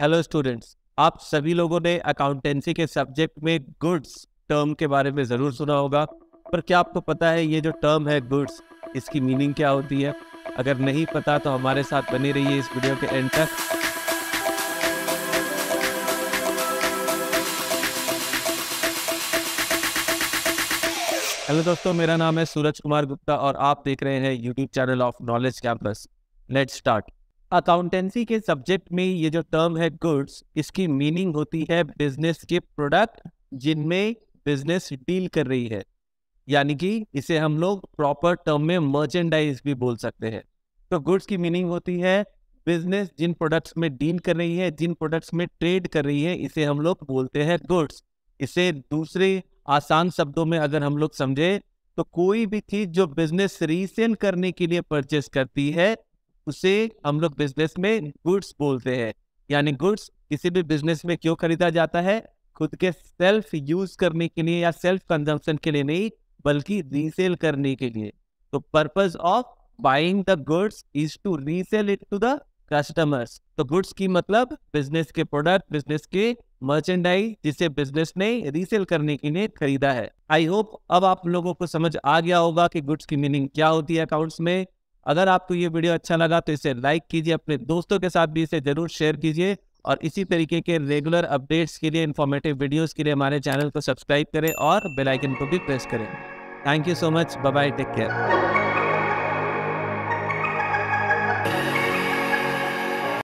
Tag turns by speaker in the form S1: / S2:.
S1: hello students आप सभी लोगों ने अकाउंटेंसी के सब्जेक्ट में गुड्स टर्म के बारे में ज़रूर सुना होगा पर क्या आपको पता है ये जो टर्म है गुड्स इसकी मीनिंग क्या होती है अगर नहीं पता तो हमारे साथ बने रहिए इस वीडियो के एंड तक हेलो दोस्तों मेरा नाम है सूरज कुमार गुप्ता और आप देख रहे हैं YouTube channel of knowledge campus let start accountancy के सब्जेक्ट में ये जो टर्म है गुड्स इसकी मीनिंग होती है बिजनेस के प्रोडक्ट जिनमें बिजनेस डील कर रही है यानी कि इसे हम लोग प्रॉपर टर्म में मर्चेंडाइज भी बोल सकते हैं तो गुड्स की मीनिंग होती है बिजनेस जिन प्रोडक्ट्स में डील कर रही है जिन प्रोडक्ट्स में ट्रेड कर रही है इसे हम लोग बोलते हैं गुड्स इसे दूसरे आसान शब्दों में अगर हम लोग समझे तो कोई भी चीज जो बिजनेस रीसेल करने के लिए परचेस करती है उसे हम लोग बिजनेस में गुड्स बोलते हैं यानी गुड्स किसी भी बिजनेस में क्यों खरीदा जाता है खुद के सेल्फ यूज करने के लिए या सेल्फ कंजम्पशन के लिए नहीं बल्कि रीसेल करने के लिए तो purpose of buying the goods is to resale it to the customers तो गुड्स की मतलब बिजनेस के प्रोडक्ट बिजनेस के मर्चेंडाइज जिसे बिजनेस ने रीसेल करने के लिए खरीदा है आई होप अब आप लोगों को समझ आ गया होगा कि गुड्स की मीनिंग क्या होती है अकाउंट्स में अगर आपको ये वीडियो अच्छा लगा तो इसे लाइक कीजिए अपने दोस्तों के साथ भी इसे ज़रूर शेयर कीजिए और इसी तरीके के रेगुलर अपडेट्स के लिए इन्फॉर्मेटिव वीडियोस के लिए हमारे चैनल को सब्सक्राइब करें और बेल आइकन को भी प्रेस करें thank you so much bye take care